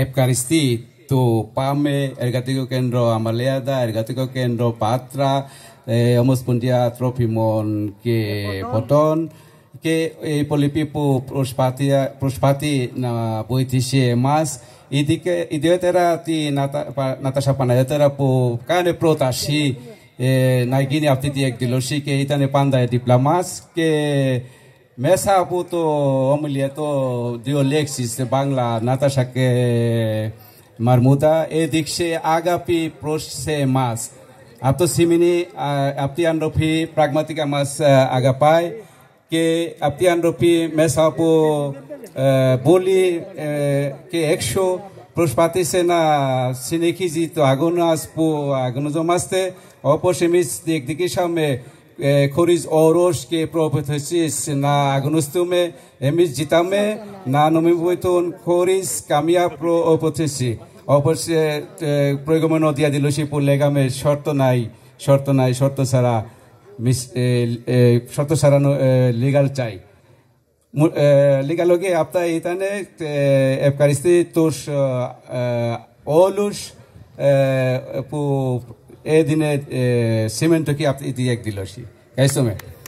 ευχαριστεί το ΠΑΜΕ, Εργατικό Κέντρο Αμαλέατα, Εργατικό Κέντρο Πάτρα, ε, Ομοσπονδία Τρόπιμων και Ποτών και οι υπόλοιποι που προσπαθεί να βοηθήσει εμάς, ιδιαίτερα τη Νατάσα Παναγιώτερα που κάνει πρόταση ε, να γίνει αυτή η εκδηλώση και ήταν πάντα δίπλα μα. και মেসাপু তো অমূল্যে তো দিও লেখছিস বাংলা নাতাশাকে মারমুদা এ দিকছে আগাপি প্রসে মাস আপ তো সিমিনি আপতি আনরফি প্রাগমাতিকা মাস আগা পায় কে আপতি আনরফি আপু বলি কে একশো প্রসপাতিছে না সিনেখি তো আগুন আসপু আগুন জমাস্তে অপসিমিস দিক দিকে সামনে Koriz Oroş ke prophetesiz na agnostume emiz citame na nomibuetun Koriz kamia prophesi. অবশ্যই প্রয়োগমন দিয়া দিল সে পড়লে শর্ত নাই শর্ত নাই শর্ত ছাড়া মিস শর্ত ছাড়া লিগাল চাই লিগালগে আপনা এইতানে এফকারিস্তি তোষ অলুস পু এদিনে সিমেন্টকে আপনি দিয়ে দিল সে সময়